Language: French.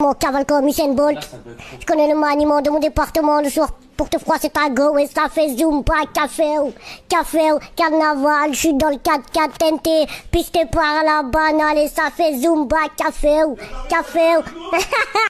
Mon cavale comme Bolt. Je connais le maniement de mon département le soir pour te froisser ta go et ça fait zoom pas café ou café ou carnaval. Je suis dans le 4-4 TNT pisté par la banale et ça fait zoom café ou café ou.